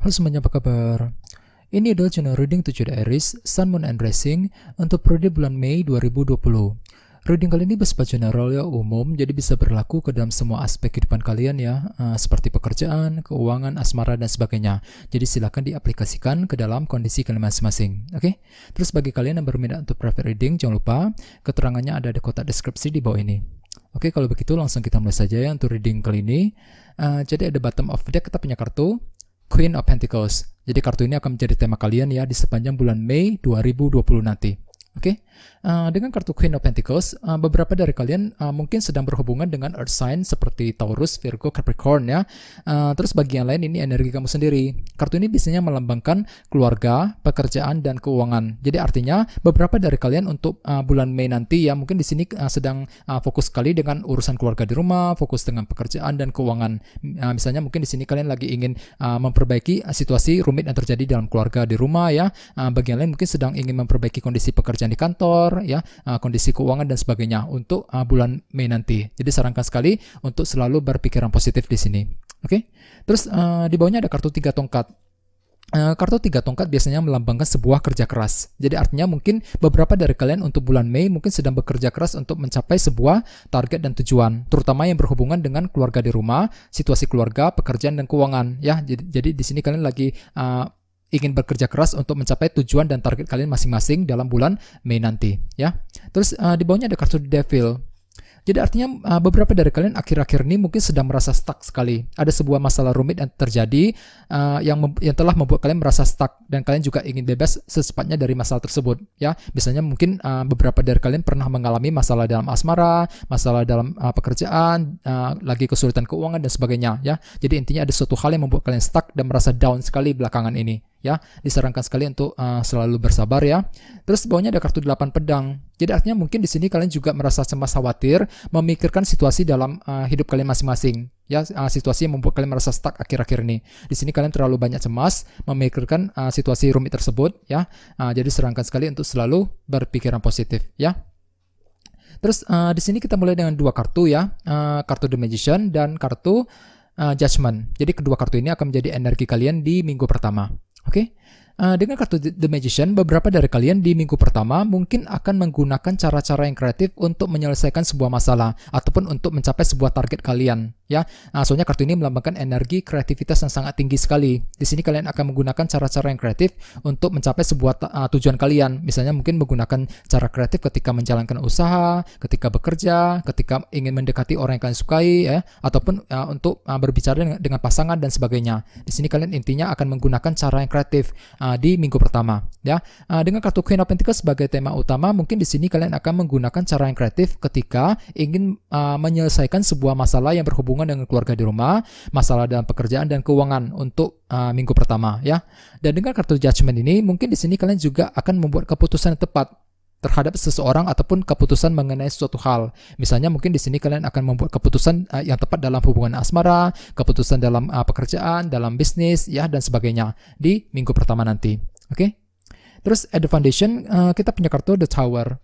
Halo semuanya, apa kabar? Ini adalah channel reading 7 Aries, Sun, Moon, and Rising untuk periode bulan Mei 2020. Reading kali ini bersifat general ya, umum, jadi bisa berlaku ke dalam semua aspek kehidupan kalian ya, eh, seperti pekerjaan, keuangan, asmara, dan sebagainya. Jadi silahkan diaplikasikan ke dalam kondisi kalian masing-masing, oke? Okay? Terus bagi kalian yang berminat untuk private reading, jangan lupa keterangannya ada di kotak deskripsi di bawah ini. Oke, kalau begitu langsung kita mulai saja ya untuk reading kali ini. Uh, jadi ada bottom of deck, kita punya kartu Queen of Pentacles. Jadi kartu ini akan menjadi tema kalian ya di sepanjang bulan Mei 2020 nanti. Oke? Okay? Eh, dengan kartu Queen of Pentacles, uh, beberapa dari kalian uh, mungkin sedang berhubungan dengan Earth sign seperti Taurus, Virgo, Capricorn ya. Uh, terus bagian lain ini energi kamu sendiri. Kartu ini biasanya melambangkan keluarga, pekerjaan dan keuangan. Jadi artinya beberapa dari kalian untuk uh, bulan Mei nanti ya mungkin di sini uh, sedang uh, fokus sekali dengan urusan keluarga di rumah, fokus dengan pekerjaan dan keuangan. Uh, misalnya mungkin di sini kalian lagi ingin uh, memperbaiki situasi rumit yang terjadi dalam keluarga di rumah ya. Uh, bagian lain mungkin sedang ingin memperbaiki kondisi pekerjaan di kantor kantor, ya, eh, kondisi keuangan dan sebagainya untuk eh, bulan Mei nanti. Jadi sarankan sekali untuk selalu berpikiran positif di sini. Oke. Okay? Terus eh, di bawahnya ada kartu tiga tongkat kartu tiga tongkat biasanya melambangkan sebuah kerja keras. Jadi artinya mungkin beberapa dari kalian untuk bulan Mei mungkin sedang bekerja keras untuk mencapai sebuah target dan tujuan, terutama yang berhubungan dengan keluarga di rumah, situasi keluarga, pekerjaan dan keuangan. Ya, jadi, jadi di sini kalian lagi uh, ingin bekerja keras untuk mencapai tujuan dan target kalian masing-masing dalam bulan Mei nanti ya. Terus uh, di bawahnya ada kartu Devil. Jadi artinya uh, beberapa dari kalian akhir-akhir ini mungkin sedang merasa stuck sekali. Ada sebuah masalah rumit yang terjadi uh, yang yang telah membuat kalian merasa stuck dan kalian juga ingin bebas secepatnya dari masalah tersebut. Ya, biasanya mungkin uh, beberapa dari kalian pernah mengalami masalah dalam asmara, masalah dalam uh, pekerjaan, uh, lagi kesulitan keuangan dan sebagainya. Ya, jadi intinya ada suatu hal yang membuat kalian stuck dan merasa down sekali belakangan ini ya disarankan sekali untuk uh, selalu bersabar ya terus bawahnya ada kartu 8 pedang jadi artinya mungkin di sini kalian juga merasa cemas khawatir memikirkan situasi dalam uh, hidup kalian masing-masing ya uh, situasi yang membuat kalian merasa stuck akhir-akhir ini di sini kalian terlalu banyak cemas memikirkan uh, situasi rumit tersebut ya uh, jadi serangkan sekali untuk selalu berpikiran positif ya terus uh, di sini kita mulai dengan dua kartu ya uh, kartu the magician dan kartu uh, judgment jadi kedua kartu ini akan menjadi energi kalian di minggu pertama okay Uh, dengan kartu The Magician, beberapa dari kalian di minggu pertama mungkin akan menggunakan cara-cara yang kreatif untuk menyelesaikan sebuah masalah ataupun untuk mencapai sebuah target kalian. Ya, nah, soalnya kartu ini melambangkan energi kreativitas yang sangat tinggi sekali. Di sini kalian akan menggunakan cara-cara yang kreatif untuk mencapai sebuah uh, tujuan kalian. Misalnya mungkin menggunakan cara kreatif ketika menjalankan usaha, ketika bekerja, ketika ingin mendekati orang yang kalian sukai, ya, ataupun uh, untuk uh, berbicara dengan, dengan pasangan dan sebagainya. Di sini kalian intinya akan menggunakan cara yang kreatif. Uh, uh, di minggu pertama ya. Uh, dengan kartu Queen of Pentacles sebagai tema utama, mungkin di sini kalian akan menggunakan cara yang kreatif ketika ingin uh, menyelesaikan sebuah masalah yang berhubungan dengan keluarga di rumah, masalah dalam pekerjaan dan keuangan untuk uh, minggu pertama ya. Dan dengan kartu Judgment ini, mungkin di sini kalian juga akan membuat keputusan yang tepat terhadap seseorang ataupun keputusan mengenai suatu hal. Misalnya mungkin di sini kalian akan membuat keputusan uh, yang tepat dalam hubungan asmara, keputusan dalam uh, pekerjaan, dalam bisnis, ya dan sebagainya di minggu pertama nanti. Oke? Okay? Terus at the foundation uh, kita punya kartu the tower.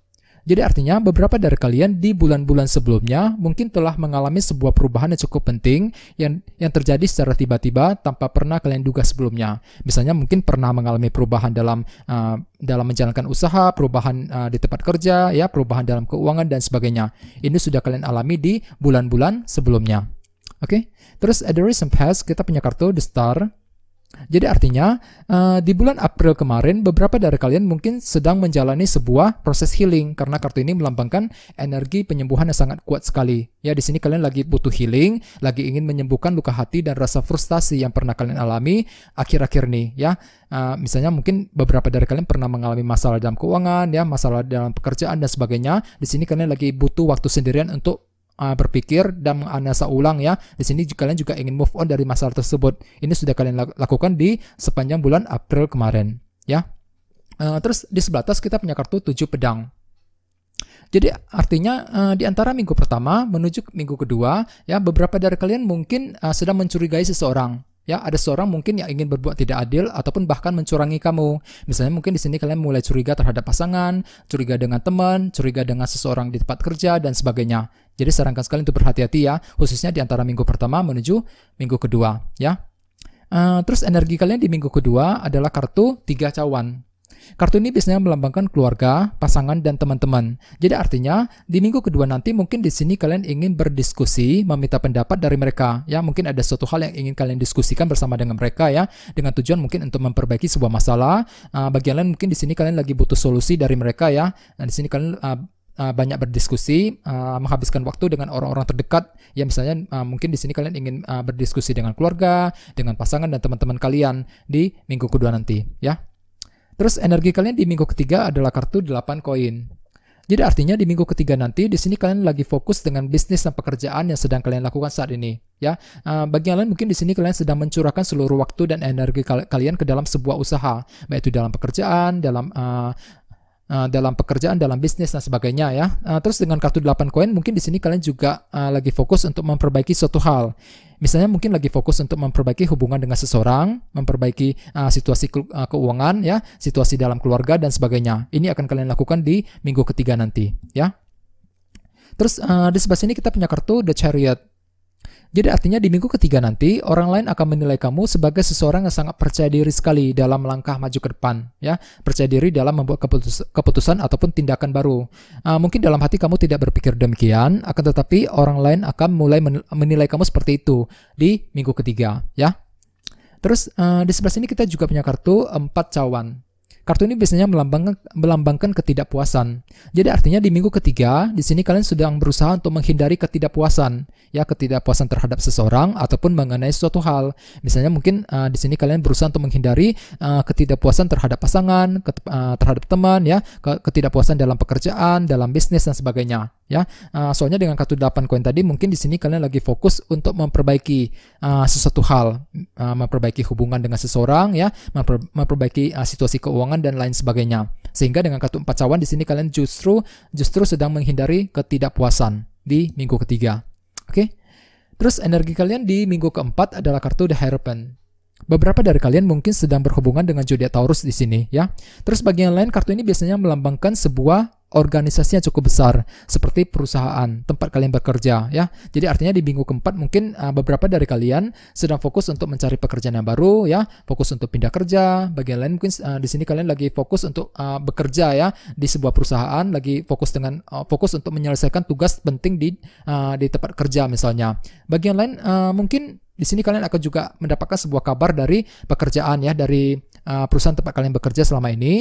Jadi artinya beberapa dari kalian di bulan-bulan sebelumnya mungkin telah mengalami sebuah perubahan yang cukup penting yang yang terjadi secara tiba-tiba tanpa pernah kalian duga sebelumnya. Misalnya mungkin pernah mengalami perubahan dalam uh, dalam menjalankan usaha, perubahan uh, di tempat kerja, ya perubahan dalam keuangan dan sebagainya. Ini sudah kalian alami di bulan-bulan sebelumnya. Oke. Okay? Terus at the recent past kita punya kartu The Star jadi artinya eh, di bulan April kemarin beberapa dari kalian mungkin sedang menjalani sebuah proses healing karena kartu ini melambangkan energi penyembuhan yang sangat kuat sekali. Ya di sini kalian lagi butuh healing, lagi ingin menyembuhkan luka hati dan rasa frustasi yang pernah kalian alami akhir-akhir ini ya. Eh, misalnya mungkin beberapa dari kalian pernah mengalami masalah dalam keuangan ya, masalah dalam pekerjaan dan sebagainya. Di sini kalian lagi butuh waktu sendirian untuk uh, berpikir dan menganalisa ulang ya. Di sini kalian juga ingin move on dari masalah tersebut. Ini sudah kalian lakukan di sepanjang bulan April kemarin ya. Uh, terus di sebelah atas kita punya kartu tujuh pedang. Jadi artinya eh, di antara minggu pertama menuju minggu kedua ya beberapa dari kalian mungkin eh, sedang mencurigai seseorang Ya, ada seorang mungkin yang ingin berbuat tidak adil ataupun bahkan mencurangi kamu. Misalnya mungkin di sini kalian mulai curiga terhadap pasangan, curiga dengan teman, curiga dengan seseorang di tempat kerja dan sebagainya. Jadi sarankan sekali untuk berhati-hati ya, khususnya di antara minggu pertama menuju minggu kedua, ya. Uh, terus energi kalian di minggu kedua adalah kartu tiga cawan. Kartu ini biasanya melambangkan keluarga, pasangan, dan teman-teman. Jadi artinya, di minggu kedua nanti mungkin di sini kalian ingin berdiskusi, meminta pendapat dari mereka. Ya, mungkin ada suatu hal yang ingin kalian diskusikan bersama dengan mereka ya, dengan tujuan mungkin untuk memperbaiki sebuah masalah. Uh, bagian lain mungkin di sini kalian lagi butuh solusi dari mereka ya. Nah, di sini kalian uh, banyak berdiskusi, menghabiskan waktu dengan orang-orang terdekat. Ya misalnya mungkin di sini kalian ingin berdiskusi dengan keluarga, dengan pasangan dan teman-teman kalian di minggu kedua nanti, ya. Terus energi kalian di minggu ketiga adalah kartu 8 koin. Jadi artinya di minggu ketiga nanti di sini kalian lagi fokus dengan bisnis dan pekerjaan yang sedang kalian lakukan saat ini ya. Eh, bagi kalian mungkin di sini kalian sedang mencurahkan seluruh waktu dan energi kalian ke dalam sebuah usaha, baik itu dalam pekerjaan, dalam uh, Eh, dalam pekerjaan, dalam bisnis dan sebagainya ya. Uh, terus dengan kartu 8 koin mungkin di sini kalian juga uh, lagi fokus untuk memperbaiki suatu hal. Misalnya mungkin lagi fokus untuk memperbaiki hubungan dengan seseorang, memperbaiki uh, situasi ke uh, keuangan ya, situasi dalam keluarga dan sebagainya. Ini akan kalian lakukan di minggu ketiga nanti ya. Terus uh, di sebelah sini kita punya kartu The Chariot. Jadi artinya di minggu ketiga nanti orang lain akan menilai kamu sebagai seseorang yang sangat percaya diri sekali dalam langkah maju ke depan, ya percaya diri dalam membuat keputus keputusan ataupun tindakan baru. Uh, mungkin dalam hati kamu tidak berpikir demikian, akan tetapi orang lain akan mulai men menilai kamu seperti itu di minggu ketiga, ya. Terus uh, di sebelah sini kita juga punya kartu empat cawan. Kartu ini biasanya melambangkan, melambangkan ketidakpuasan. Jadi artinya di minggu ketiga, di sini kalian sedang berusaha untuk menghindari ketidakpuasan, ya ketidakpuasan terhadap seseorang ataupun mengenai suatu hal. Misalnya mungkin uh, di sini kalian berusaha untuk menghindari uh, ketidakpuasan terhadap pasangan, ket, uh, terhadap teman, ya ketidakpuasan dalam pekerjaan, dalam bisnis dan sebagainya. Ya, uh, soalnya dengan kartu 8 koin tadi mungkin di sini kalian lagi fokus untuk memperbaiki uh, sesuatu hal, uh, memperbaiki hubungan dengan seseorang, ya, memper, memperbaiki uh, situasi keuangan keuangan dan lain sebagainya. Sehingga dengan kartu empat cawan di sini kalian justru justru sedang menghindari ketidakpuasan di minggu ketiga. Oke? Okay? Terus energi kalian di minggu keempat adalah kartu The Hierophant. Beberapa dari kalian mungkin sedang berhubungan dengan zodiak Taurus di sini ya. Terus bagian lain kartu ini biasanya melambangkan sebuah organisasinya cukup besar seperti perusahaan tempat kalian bekerja ya. Jadi artinya di minggu keempat mungkin uh, beberapa dari kalian sedang fokus untuk mencari pekerjaan yang baru ya, fokus untuk pindah kerja. Bagian lain mungkin uh, di sini kalian lagi fokus untuk uh, bekerja ya di sebuah perusahaan, lagi fokus dengan uh, fokus untuk menyelesaikan tugas penting di uh, di tempat kerja misalnya. Bagian lain uh, mungkin di sini kalian akan juga mendapatkan sebuah kabar dari pekerjaan ya dari uh, perusahaan tempat kalian bekerja selama ini.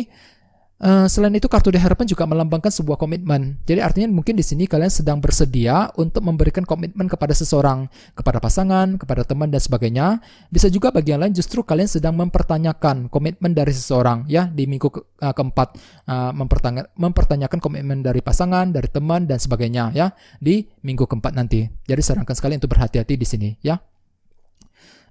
Eh, selain itu, kartu diharapkan juga melambangkan sebuah komitmen. Jadi artinya mungkin di sini kalian sedang bersedia untuk memberikan komitmen kepada seseorang, kepada pasangan, kepada teman dan sebagainya. Bisa juga bagi yang lain justru kalian sedang mempertanyakan komitmen dari seseorang ya di minggu ke eh, keempat uh, mempertanya mempertanyakan komitmen dari pasangan, dari teman dan sebagainya ya di minggu keempat nanti. Jadi sarankan sekali untuk berhati-hati di sini ya.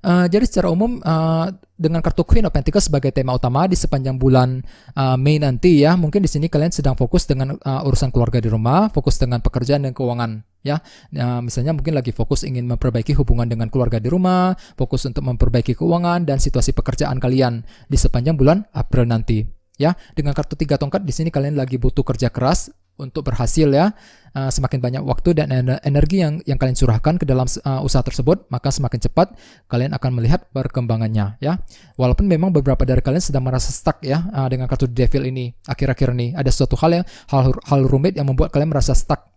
Uh, jadi secara umum uh, dengan kartu Queen of Pentacles sebagai tema utama di sepanjang bulan uh, Mei nanti ya, mungkin di sini kalian sedang fokus dengan uh, urusan keluarga di rumah, fokus dengan pekerjaan dan keuangan ya. Uh, misalnya mungkin lagi fokus ingin memperbaiki hubungan dengan keluarga di rumah, fokus untuk memperbaiki keuangan dan situasi pekerjaan kalian di sepanjang bulan April nanti. Ya, dengan kartu tiga tongkat di sini kalian lagi butuh kerja keras, untuk berhasil ya. Eh, semakin banyak waktu dan energi yang yang kalian curahkan ke dalam eh, usaha tersebut, maka semakin cepat kalian akan melihat perkembangannya ya. Walaupun memang beberapa dari kalian sedang merasa stuck ya eh, dengan kartu devil ini akhir-akhir ini. Ada suatu hal yang hal hal rumit yang membuat kalian merasa stuck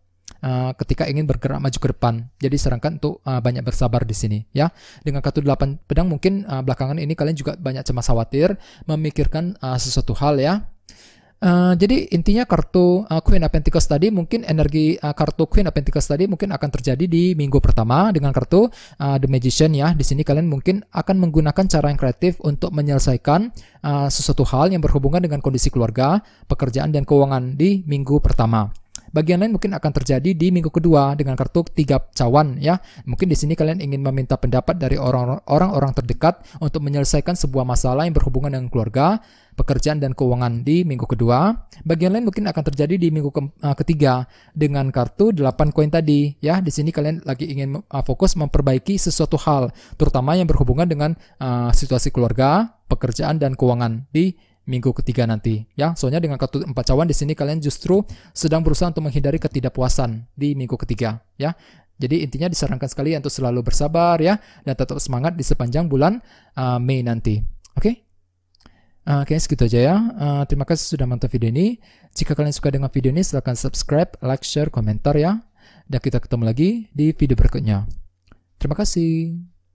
ketika ingin bergerak maju ke depan. Jadi sarankan untuk banyak bersabar di sini ya. Dengan kartu 8 pedang mungkin belakangan ini kalian juga banyak cemas khawatir, memikirkan sesuatu hal ya. Eh, jadi intinya kartu uh, Queen of Pentacles tadi mungkin energi uh, kartu Queen of Pentacles tadi mungkin akan terjadi di minggu pertama dengan kartu uh, The Magician ya. Di sini kalian mungkin akan menggunakan cara yang kreatif untuk menyelesaikan uh, sesuatu hal yang berhubungan dengan kondisi keluarga, pekerjaan dan keuangan di minggu pertama bagian lain mungkin akan terjadi di minggu kedua dengan kartu tiga cawan ya. Mungkin di sini kalian ingin meminta pendapat dari orang-orang terdekat untuk menyelesaikan sebuah masalah yang berhubungan dengan keluarga, pekerjaan dan keuangan di minggu kedua. Bagian lain mungkin akan terjadi di minggu ke uh, eh, ketiga dengan kartu 8 koin tadi ya. Di sini kalian lagi ingin uh, fokus memperbaiki sesuatu hal, terutama yang berhubungan dengan uh, situasi keluarga, pekerjaan dan keuangan di minggu ketiga nanti ya soalnya dengan kartu empat cawan di sini kalian justru sedang berusaha untuk menghindari ketidakpuasan di minggu ketiga ya jadi intinya disarankan sekali untuk selalu bersabar ya dan tetap semangat di sepanjang bulan uh, Mei nanti oke okay? Uh, eh, kayaknya segitu aja ya. Uh, terima kasih sudah menonton video ini. Jika kalian suka dengan video ini, silahkan subscribe, like, share, komentar ya. Dan kita ketemu lagi di video berikutnya. Terima kasih.